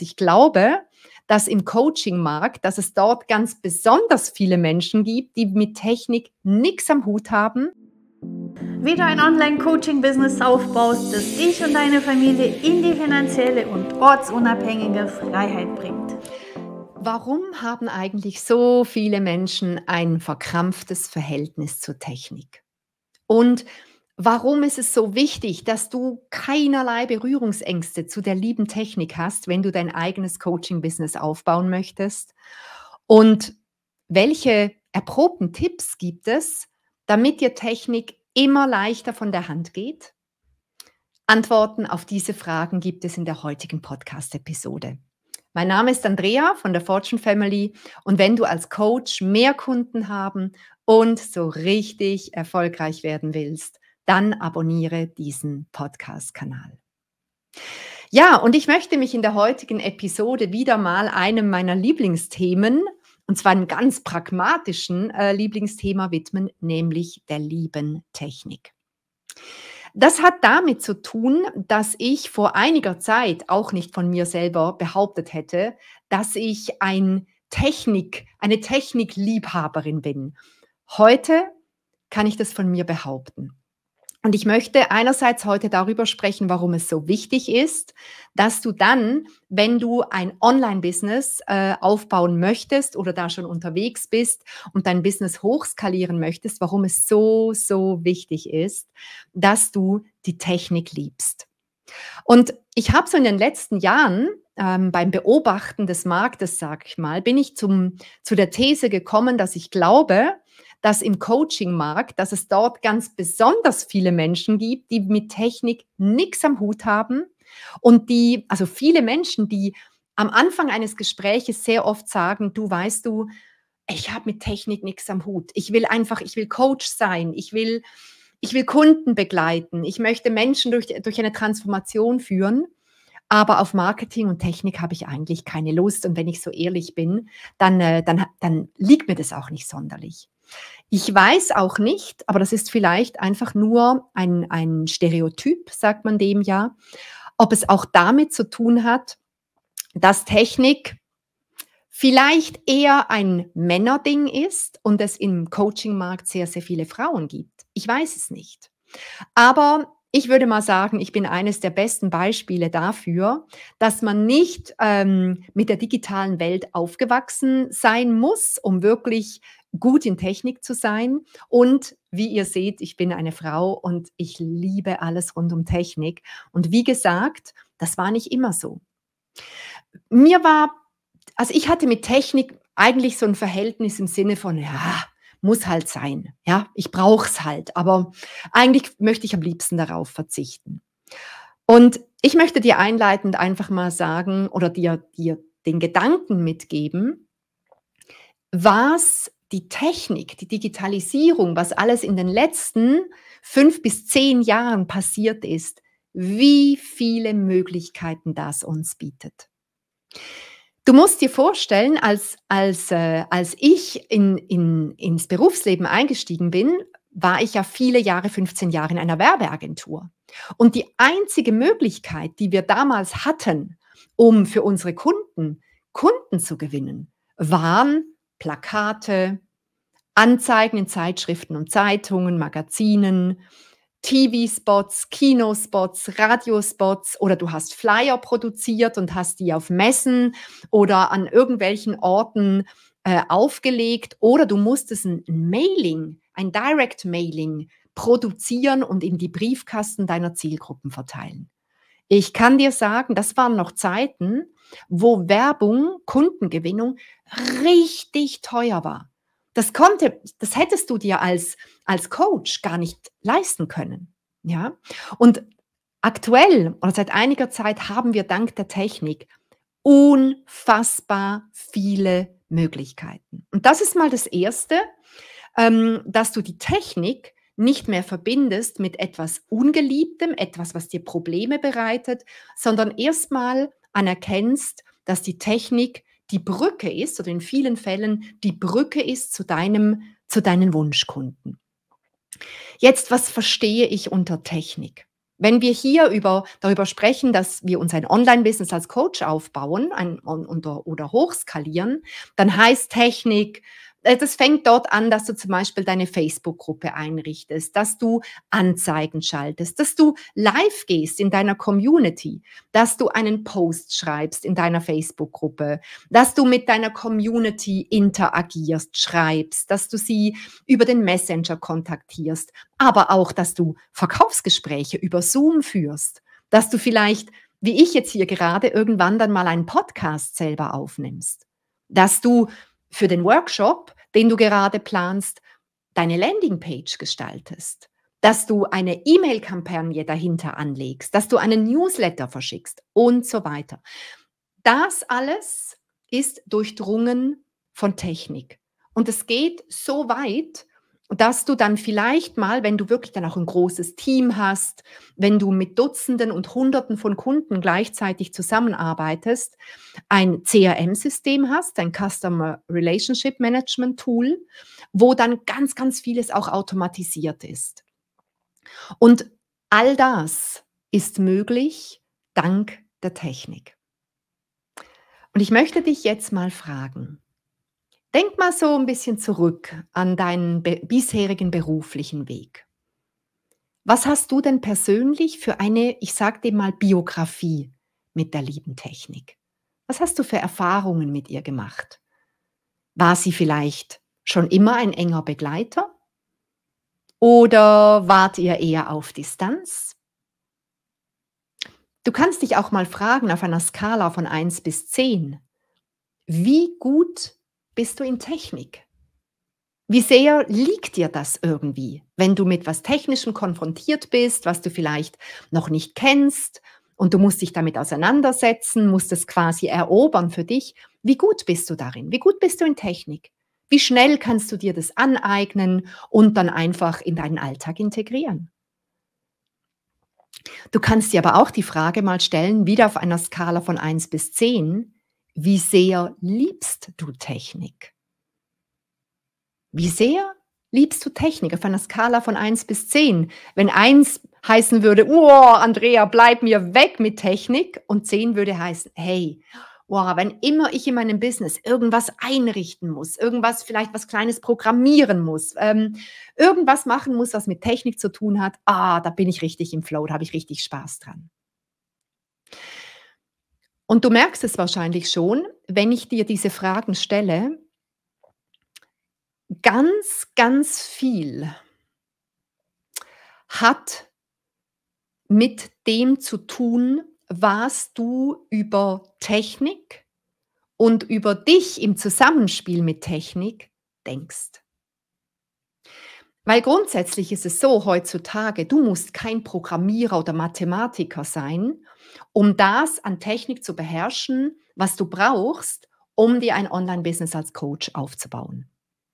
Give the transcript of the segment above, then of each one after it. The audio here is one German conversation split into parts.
ich glaube, dass im Coaching-Markt, dass es dort ganz besonders viele Menschen gibt, die mit Technik nichts am Hut haben. Wie du ein Online-Coaching-Business aufbaust, das dich und deine Familie in die finanzielle und ortsunabhängige Freiheit bringt. Warum haben eigentlich so viele Menschen ein verkrampftes Verhältnis zur Technik? Und Warum ist es so wichtig, dass du keinerlei Berührungsängste zu der lieben Technik hast, wenn du dein eigenes Coaching-Business aufbauen möchtest? Und welche erprobten Tipps gibt es, damit dir Technik immer leichter von der Hand geht? Antworten auf diese Fragen gibt es in der heutigen Podcast-Episode. Mein Name ist Andrea von der Fortune Family und wenn du als Coach mehr Kunden haben und so richtig erfolgreich werden willst, dann abonniere diesen Podcast-Kanal. Ja, und ich möchte mich in der heutigen Episode wieder mal einem meiner Lieblingsthemen, und zwar einem ganz pragmatischen äh, Lieblingsthema widmen, nämlich der lieben Technik. Das hat damit zu tun, dass ich vor einiger Zeit auch nicht von mir selber behauptet hätte, dass ich ein Technik, eine Technikliebhaberin bin. Heute kann ich das von mir behaupten. Und ich möchte einerseits heute darüber sprechen, warum es so wichtig ist, dass du dann, wenn du ein Online-Business äh, aufbauen möchtest oder da schon unterwegs bist und dein Business hochskalieren möchtest, warum es so, so wichtig ist, dass du die Technik liebst. Und ich habe so in den letzten Jahren ähm, beim Beobachten des Marktes, sag ich mal, bin ich zum, zu der These gekommen, dass ich glaube, dass im Coaching-Markt, dass es dort ganz besonders viele Menschen gibt, die mit Technik nichts am Hut haben und die, also viele Menschen, die am Anfang eines Gespräches sehr oft sagen, du weißt du, ich habe mit Technik nichts am Hut. Ich will einfach, ich will Coach sein, ich will, ich will Kunden begleiten, ich möchte Menschen durch, durch eine Transformation führen. Aber auf Marketing und Technik habe ich eigentlich keine Lust. Und wenn ich so ehrlich bin, dann, äh, dann, dann liegt mir das auch nicht sonderlich. Ich weiß auch nicht, aber das ist vielleicht einfach nur ein, ein Stereotyp, sagt man dem ja, ob es auch damit zu tun hat, dass Technik vielleicht eher ein Männerding ist und es im Coaching-Markt sehr, sehr viele Frauen gibt. Ich weiß es nicht. Aber ich würde mal sagen, ich bin eines der besten Beispiele dafür, dass man nicht ähm, mit der digitalen Welt aufgewachsen sein muss, um wirklich gut in Technik zu sein. Und wie ihr seht, ich bin eine Frau und ich liebe alles rund um Technik. Und wie gesagt, das war nicht immer so. Mir war, also ich hatte mit Technik eigentlich so ein Verhältnis im Sinne von, ja, muss halt sein. Ja, ich brauche es halt. Aber eigentlich möchte ich am liebsten darauf verzichten. Und ich möchte dir einleitend einfach mal sagen oder dir, dir den Gedanken mitgeben, was die Technik, die Digitalisierung, was alles in den letzten fünf bis zehn Jahren passiert ist, wie viele Möglichkeiten das uns bietet. Du musst dir vorstellen, als, als, äh, als ich in, in, ins Berufsleben eingestiegen bin, war ich ja viele Jahre, 15 Jahre in einer Werbeagentur. Und die einzige Möglichkeit, die wir damals hatten, um für unsere Kunden Kunden zu gewinnen, waren Plakate, Anzeigen in Zeitschriften und Zeitungen, Magazinen, TV-Spots, Kinospots, Radiospots oder du hast Flyer produziert und hast die auf Messen oder an irgendwelchen Orten äh, aufgelegt oder du musstest ein Mailing, ein Direct-Mailing produzieren und in die Briefkasten deiner Zielgruppen verteilen. Ich kann dir sagen, das waren noch Zeiten, wo Werbung, Kundengewinnung richtig teuer war. Das konnte, das hättest du dir als, als Coach gar nicht leisten können. Ja. Und aktuell oder seit einiger Zeit haben wir dank der Technik unfassbar viele Möglichkeiten. Und das ist mal das Erste, ähm, dass du die Technik nicht mehr verbindest mit etwas Ungeliebtem, etwas, was dir Probleme bereitet, sondern erstmal anerkennst, dass die Technik die Brücke ist oder in vielen Fällen die Brücke ist zu deinem, zu deinen Wunschkunden. Jetzt, was verstehe ich unter Technik? Wenn wir hier über, darüber sprechen, dass wir uns ein Online-Business als Coach aufbauen ein, oder, oder hochskalieren, dann heißt Technik äh, das fängt dort an, dass du zum Beispiel deine Facebook-Gruppe einrichtest, dass du Anzeigen schaltest, dass du live gehst in deiner Community, dass du einen Post schreibst in deiner Facebook-Gruppe, dass du mit deiner Community interagierst, schreibst, dass du sie über den Messenger kontaktierst, aber auch, dass du Verkaufsgespräche über Zoom führst, dass du vielleicht, wie ich jetzt hier gerade, irgendwann dann mal einen Podcast selber aufnimmst, dass du für den Workshop den du gerade planst, deine Landingpage gestaltest, dass du eine E-Mail-Kampagne dahinter anlegst, dass du einen Newsletter verschickst und so weiter. Das alles ist durchdrungen von Technik. Und es geht so weit, dass du dann vielleicht mal, wenn du wirklich dann auch ein großes Team hast, wenn du mit Dutzenden und Hunderten von Kunden gleichzeitig zusammenarbeitest, ein CRM-System hast, ein Customer Relationship Management Tool, wo dann ganz, ganz vieles auch automatisiert ist. Und all das ist möglich dank der Technik. Und ich möchte dich jetzt mal fragen, Denk mal so ein bisschen zurück an deinen be bisherigen beruflichen Weg. Was hast du denn persönlich für eine, ich sag dir mal, Biografie mit der lieben Technik? Was hast du für Erfahrungen mit ihr gemacht? War sie vielleicht schon immer ein enger Begleiter? Oder wart ihr eher auf Distanz? Du kannst dich auch mal fragen auf einer Skala von 1 bis 10, wie gut bist du in Technik? Wie sehr liegt dir das irgendwie, wenn du mit was Technischem konfrontiert bist, was du vielleicht noch nicht kennst und du musst dich damit auseinandersetzen, musst es quasi erobern für dich? Wie gut bist du darin? Wie gut bist du in Technik? Wie schnell kannst du dir das aneignen und dann einfach in deinen Alltag integrieren? Du kannst dir aber auch die Frage mal stellen, wieder auf einer Skala von 1 bis 10, wie sehr liebst du Technik? Wie sehr liebst du Technik? Auf einer Skala von 1 bis 10. Wenn 1 heißen würde, oh, Andrea, bleib mir weg mit Technik. Und 10 würde heißen, hey, wow, wenn immer ich in meinem Business irgendwas einrichten muss, irgendwas vielleicht was Kleines programmieren muss, ähm, irgendwas machen muss, was mit Technik zu tun hat, ah, da bin ich richtig im Flow, da habe ich richtig Spaß dran. Und du merkst es wahrscheinlich schon, wenn ich dir diese Fragen stelle, ganz, ganz viel hat mit dem zu tun, was du über Technik und über dich im Zusammenspiel mit Technik denkst. Weil grundsätzlich ist es so heutzutage, du musst kein Programmierer oder Mathematiker sein, um das an Technik zu beherrschen, was du brauchst, um dir ein Online-Business als Coach aufzubauen.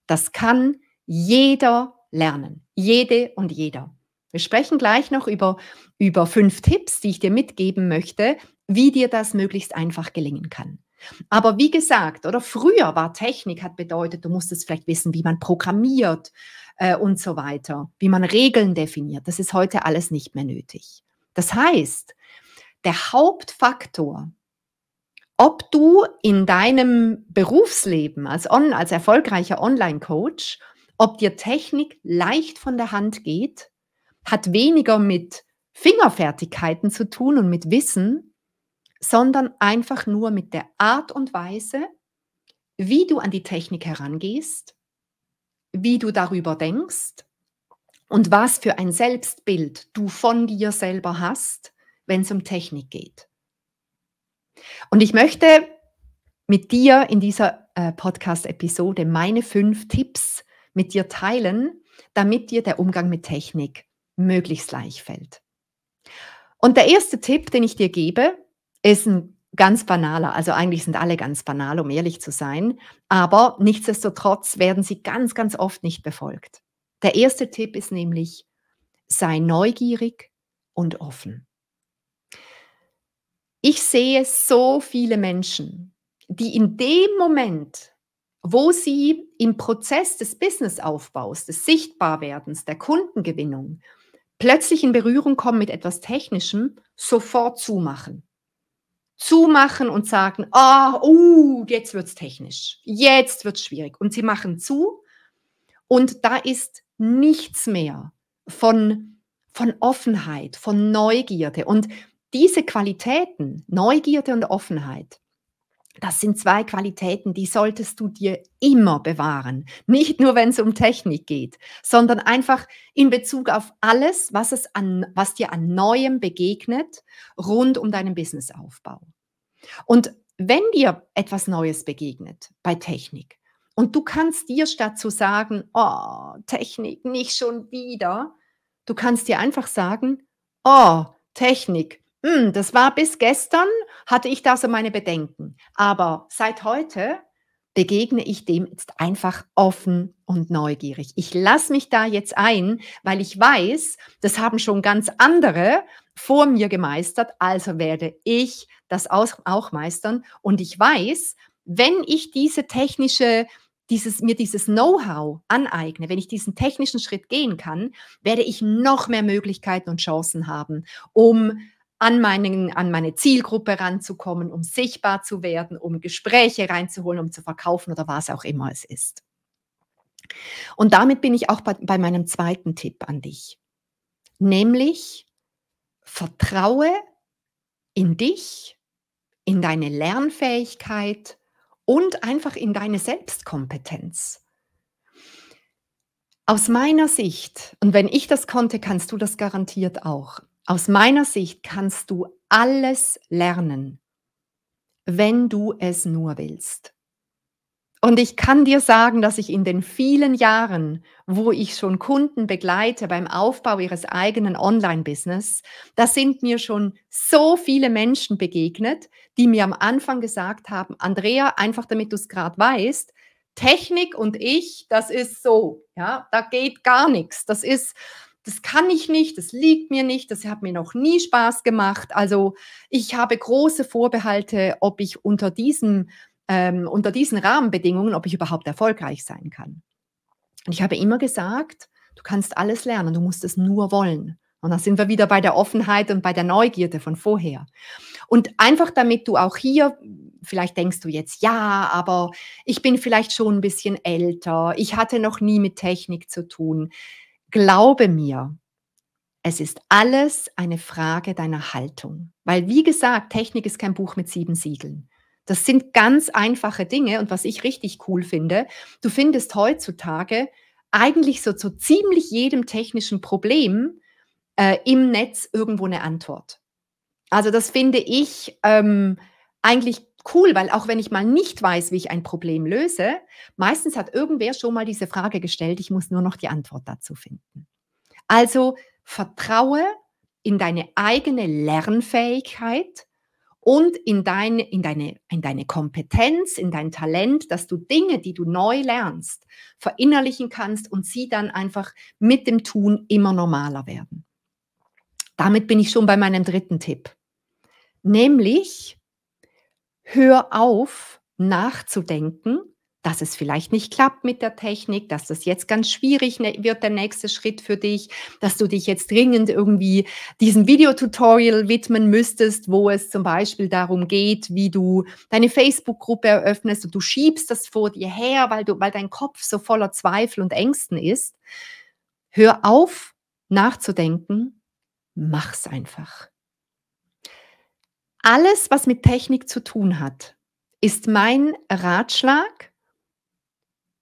Das kann jeder lernen, jede und jeder. Wir sprechen gleich noch über, über fünf Tipps, die ich dir mitgeben möchte, wie dir das möglichst einfach gelingen kann. Aber wie gesagt, oder früher war Technik, hat bedeutet, du musstest vielleicht wissen, wie man programmiert äh, und so weiter, wie man Regeln definiert. Das ist heute alles nicht mehr nötig. Das heißt, der Hauptfaktor, ob du in deinem Berufsleben als, on, als erfolgreicher Online-Coach, ob dir Technik leicht von der Hand geht, hat weniger mit Fingerfertigkeiten zu tun und mit Wissen, sondern einfach nur mit der Art und Weise, wie du an die Technik herangehst, wie du darüber denkst und was für ein Selbstbild du von dir selber hast, wenn es um Technik geht. Und ich möchte mit dir in dieser äh, Podcast-Episode meine fünf Tipps mit dir teilen, damit dir der Umgang mit Technik möglichst leicht fällt. Und der erste Tipp, den ich dir gebe, ist ein ganz banaler, also eigentlich sind alle ganz banal, um ehrlich zu sein, aber nichtsdestotrotz werden sie ganz, ganz oft nicht befolgt. Der erste Tipp ist nämlich, sei neugierig und offen. Ich sehe so viele Menschen, die in dem Moment, wo sie im Prozess des Businessaufbaus, des Sichtbarwerdens, der Kundengewinnung plötzlich in Berührung kommen mit etwas Technischem, sofort zumachen zumachen und sagen, ah, oh, uh, jetzt wird es technisch, jetzt wird es schwierig. Und sie machen zu und da ist nichts mehr von, von Offenheit, von Neugierde. Und diese Qualitäten, Neugierde und Offenheit, das sind zwei Qualitäten, die solltest du dir immer bewahren. Nicht nur, wenn es um Technik geht, sondern einfach in Bezug auf alles, was, es an, was dir an Neuem begegnet, rund um deinen Businessaufbau. Und wenn dir etwas Neues begegnet bei Technik und du kannst dir statt zu sagen, oh, Technik, nicht schon wieder, du kannst dir einfach sagen, oh, Technik, mh, hm, das war bis gestern hatte ich da so meine Bedenken. Aber seit heute begegne ich dem jetzt einfach offen und neugierig. Ich lasse mich da jetzt ein, weil ich weiß, das haben schon ganz andere vor mir gemeistert, also werde ich das auch meistern. Und ich weiß, wenn ich diese technische, dieses, mir dieses Know-how aneigne, wenn ich diesen technischen Schritt gehen kann, werde ich noch mehr Möglichkeiten und Chancen haben, um an, meinen, an meine Zielgruppe ranzukommen, um sichtbar zu werden, um Gespräche reinzuholen, um zu verkaufen oder was auch immer es ist. Und damit bin ich auch bei, bei meinem zweiten Tipp an dich, nämlich vertraue in dich, in deine Lernfähigkeit und einfach in deine Selbstkompetenz. Aus meiner Sicht, und wenn ich das konnte, kannst du das garantiert auch, aus meiner Sicht kannst du alles lernen, wenn du es nur willst. Und ich kann dir sagen, dass ich in den vielen Jahren, wo ich schon Kunden begleite beim Aufbau ihres eigenen Online-Business, da sind mir schon so viele Menschen begegnet, die mir am Anfang gesagt haben, Andrea, einfach damit du es gerade weißt, Technik und ich, das ist so, ja, da geht gar nichts. Das ist, das kann ich nicht, das liegt mir nicht, das hat mir noch nie Spaß gemacht. Also ich habe große Vorbehalte, ob ich unter diesen, ähm, unter diesen Rahmenbedingungen, ob ich überhaupt erfolgreich sein kann. Und ich habe immer gesagt, du kannst alles lernen, du musst es nur wollen. Und da sind wir wieder bei der Offenheit und bei der Neugierde von vorher. Und einfach damit du auch hier, vielleicht denkst du jetzt, ja, aber ich bin vielleicht schon ein bisschen älter, ich hatte noch nie mit Technik zu tun glaube mir, es ist alles eine Frage deiner Haltung. Weil, wie gesagt, Technik ist kein Buch mit sieben Siegeln. Das sind ganz einfache Dinge. Und was ich richtig cool finde, du findest heutzutage eigentlich so zu ziemlich jedem technischen Problem äh, im Netz irgendwo eine Antwort. Also das finde ich ähm, eigentlich cool, weil auch wenn ich mal nicht weiß, wie ich ein Problem löse, meistens hat irgendwer schon mal diese Frage gestellt, ich muss nur noch die Antwort dazu finden. Also vertraue in deine eigene Lernfähigkeit und in deine, in, deine, in deine Kompetenz, in dein Talent, dass du Dinge, die du neu lernst, verinnerlichen kannst und sie dann einfach mit dem Tun immer normaler werden. Damit bin ich schon bei meinem dritten Tipp. Nämlich, hör auf nachzudenken, dass es vielleicht nicht klappt mit der Technik, dass das jetzt ganz schwierig ne, wird, der nächste Schritt für dich, dass du dich jetzt dringend irgendwie diesem Videotutorial widmen müsstest, wo es zum Beispiel darum geht, wie du deine Facebook-Gruppe eröffnest und du schiebst das vor dir her, weil, du, weil dein Kopf so voller Zweifel und Ängsten ist. Hör auf, nachzudenken, mach's einfach. Alles, was mit Technik zu tun hat, ist mein Ratschlag.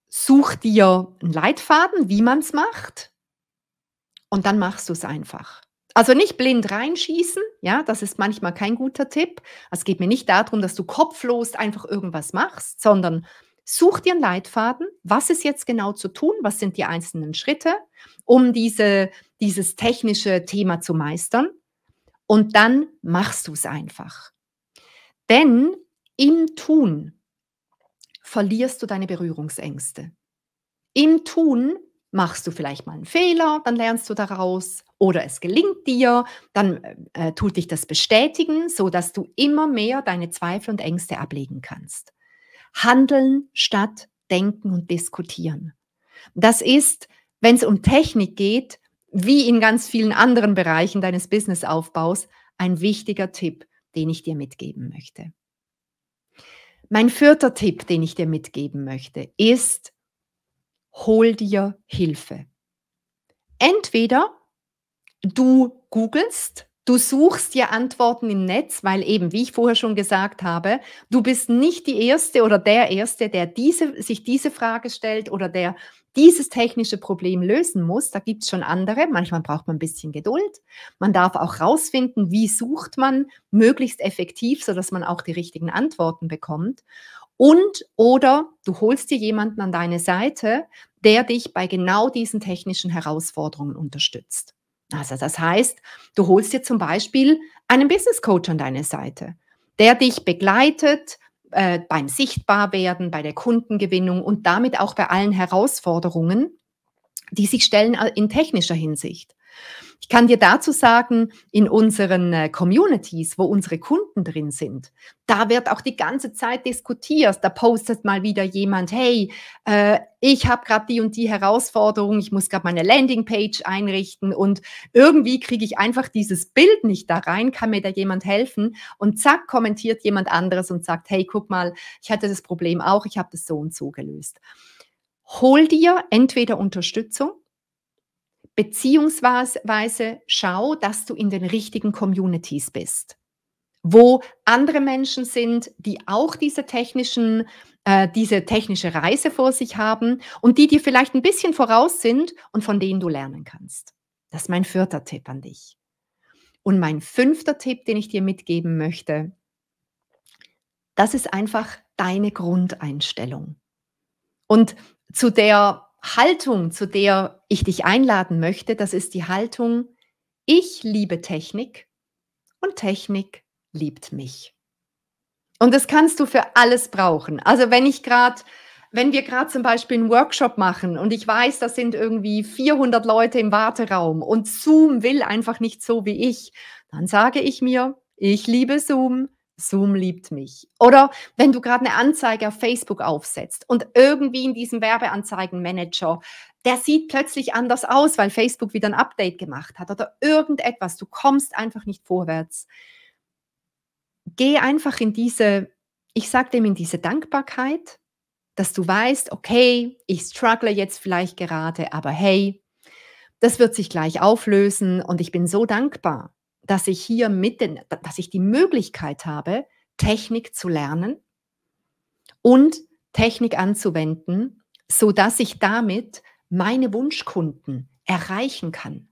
Such dir einen Leitfaden, wie man es macht, und dann machst du es einfach. Also nicht blind reinschießen, ja, das ist manchmal kein guter Tipp. Es geht mir nicht darum, dass du kopflos einfach irgendwas machst, sondern such dir einen Leitfaden, was ist jetzt genau zu tun, was sind die einzelnen Schritte, um diese, dieses technische Thema zu meistern. Und dann machst du es einfach. Denn im Tun verlierst du deine Berührungsängste. Im Tun machst du vielleicht mal einen Fehler, dann lernst du daraus oder es gelingt dir, dann äh, äh tut dich das bestätigen, so dass du immer mehr deine Zweifel und Ängste ablegen kannst. Handeln statt denken und diskutieren. Das ist, wenn es um Technik geht, wie in ganz vielen anderen Bereichen deines Businessaufbaus ein wichtiger Tipp, den ich dir mitgeben möchte. Mein vierter Tipp, den ich dir mitgeben möchte, ist, hol dir Hilfe. Entweder du googelst Du suchst ja Antworten im Netz, weil eben, wie ich vorher schon gesagt habe, du bist nicht die Erste oder der Erste, der diese, sich diese Frage stellt oder der dieses technische Problem lösen muss. Da gibt es schon andere. Manchmal braucht man ein bisschen Geduld. Man darf auch rausfinden, wie sucht man möglichst effektiv, sodass man auch die richtigen Antworten bekommt. Und oder du holst dir jemanden an deine Seite, der dich bei genau diesen technischen Herausforderungen unterstützt. Also das heißt, du holst dir zum Beispiel einen Business Coach an deine Seite, der dich begleitet äh, beim Sichtbarwerden, bei der Kundengewinnung und damit auch bei allen Herausforderungen, die sich stellen äh, in technischer Hinsicht. Ich kann dir dazu sagen, in unseren äh, Communities, wo unsere Kunden drin sind, da wird auch die ganze Zeit diskutiert. Da postet mal wieder jemand, hey, äh, ich habe gerade die und die Herausforderung, ich muss gerade meine Landingpage einrichten und irgendwie kriege ich einfach dieses Bild nicht da rein, kann mir da jemand helfen und zack, kommentiert jemand anderes und sagt, hey, guck mal, ich hatte das Problem auch, ich habe das so und so gelöst. Hol dir entweder Unterstützung Beziehungsweise schau, dass du in den richtigen Communities bist, wo andere Menschen sind, die auch diese technischen äh, diese technische Reise vor sich haben und die dir vielleicht ein bisschen voraus sind und von denen du lernen kannst. Das ist mein vierter Tipp an dich. Und mein fünfter Tipp, den ich dir mitgeben möchte, das ist einfach deine Grundeinstellung. Und zu der Haltung, zu der ich dich einladen möchte, das ist die Haltung, ich liebe Technik und Technik liebt mich. Und das kannst du für alles brauchen. Also wenn ich gerade, wenn wir gerade zum Beispiel einen Workshop machen und ich weiß, das sind irgendwie 400 Leute im Warteraum und Zoom will einfach nicht so wie ich, dann sage ich mir, ich liebe Zoom, Zoom liebt mich. Oder wenn du gerade eine Anzeige auf Facebook aufsetzt und irgendwie in diesem Werbeanzeigenmanager, der sieht plötzlich anders aus, weil Facebook wieder ein Update gemacht hat oder irgendetwas. Du kommst einfach nicht vorwärts. Geh einfach in diese, ich sag dem in diese Dankbarkeit, dass du weißt, okay, ich struggle jetzt vielleicht gerade, aber hey, das wird sich gleich auflösen und ich bin so dankbar dass ich hier mit den, dass ich die Möglichkeit habe, Technik zu lernen und Technik anzuwenden, so dass ich damit meine Wunschkunden erreichen kann,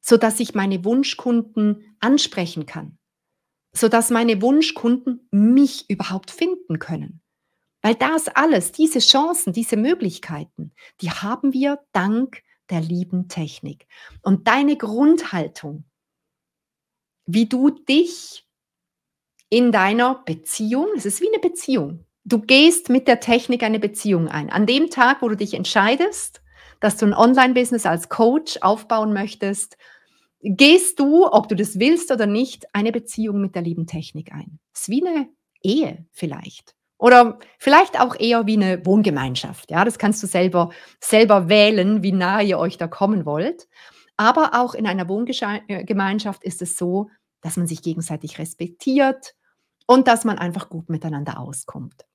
so dass ich meine Wunschkunden ansprechen kann, so dass meine Wunschkunden mich überhaupt finden können. Weil das alles, diese Chancen, diese Möglichkeiten, die haben wir dank der lieben Technik. Und deine Grundhaltung wie du dich in deiner Beziehung, es ist wie eine Beziehung, du gehst mit der Technik eine Beziehung ein. An dem Tag, wo du dich entscheidest, dass du ein Online-Business als Coach aufbauen möchtest, gehst du, ob du das willst oder nicht, eine Beziehung mit der lieben Technik ein. Es ist wie eine Ehe vielleicht. Oder vielleicht auch eher wie eine Wohngemeinschaft. Ja, das kannst du selber, selber wählen, wie nahe ihr euch da kommen wollt. Aber auch in einer Wohngemeinschaft ist es so, dass man sich gegenseitig respektiert und dass man einfach gut miteinander auskommt.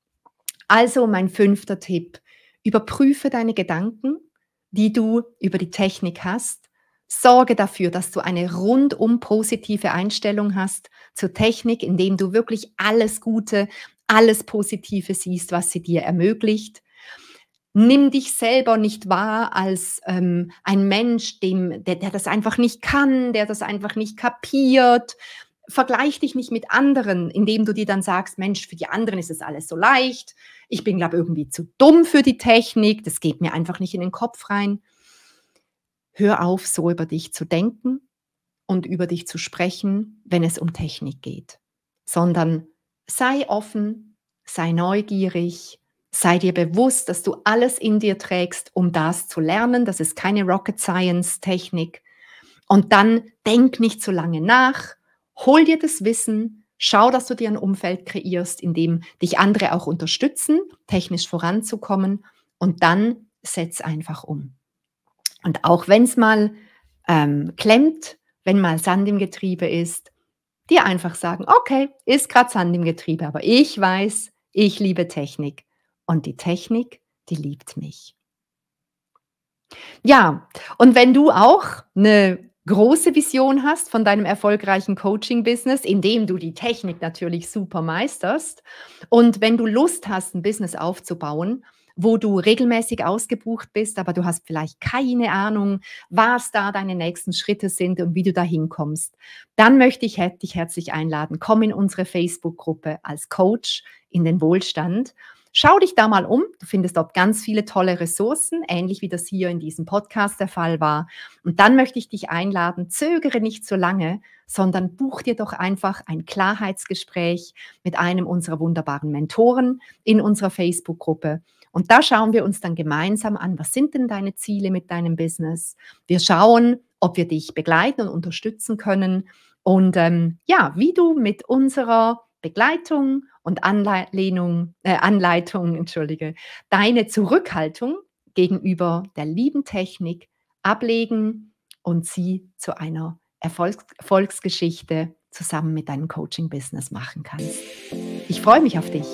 Also mein fünfter Tipp, überprüfe deine Gedanken, die du über die Technik hast. Sorge dafür, dass du eine rundum positive Einstellung hast zur Technik, indem du wirklich alles Gute, alles Positive siehst, was sie dir ermöglicht nimm dich selber nicht wahr als ähm, ein Mensch, dem, der, der das einfach nicht kann, der das einfach nicht kapiert. Vergleich dich nicht mit anderen, indem du dir dann sagst, Mensch, für die anderen ist es alles so leicht. Ich bin, glaube ich, irgendwie zu dumm für die Technik. Das geht mir einfach nicht in den Kopf rein. Hör auf, so über dich zu denken und über dich zu sprechen, wenn es um Technik geht, sondern sei offen, sei neugierig, Sei dir bewusst, dass du alles in dir trägst, um das zu lernen. Das ist keine Rocket Science Technik. Und dann denk nicht zu lange nach, hol dir das Wissen, schau, dass du dir ein Umfeld kreierst, in dem dich andere auch unterstützen, technisch voranzukommen und dann setz einfach um. Und auch wenn es mal ähm, klemmt, wenn mal Sand im Getriebe ist, dir einfach sagen, okay, ist gerade Sand im Getriebe, aber ich weiß, ich liebe Technik und die Technik, die liebt mich. Ja, und wenn du auch eine große Vision hast von deinem erfolgreichen Coaching-Business, in dem du die Technik natürlich super meisterst und wenn du Lust hast, ein Business aufzubauen, wo du regelmäßig ausgebucht bist, aber du hast vielleicht keine Ahnung, was da deine nächsten Schritte sind und wie du da hinkommst, dann möchte ich dich herzlich einladen. Komm in unsere Facebook-Gruppe als Coach in den Wohlstand Schau dich da mal um. Du findest dort ganz viele tolle Ressourcen, ähnlich wie das hier in diesem Podcast der Fall war. Und dann möchte ich dich einladen, zögere nicht so lange, sondern buch dir doch einfach ein Klarheitsgespräch mit einem unserer wunderbaren Mentoren in unserer Facebook-Gruppe. Und da schauen wir uns dann gemeinsam an, was sind denn deine Ziele mit deinem Business? Wir schauen, ob wir dich begleiten und unterstützen können und ähm, ja, wie du mit unserer Begleitung und Anlehnung, äh, Anleitung, entschuldige, deine Zurückhaltung gegenüber der lieben Technik ablegen und sie zu einer Erfolgs Erfolgsgeschichte zusammen mit deinem Coaching-Business machen kannst. Ich freue mich auf dich.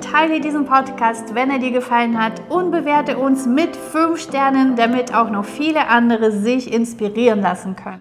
Teile diesen Podcast, wenn er dir gefallen hat und bewerte uns mit 5 Sternen, damit auch noch viele andere sich inspirieren lassen können.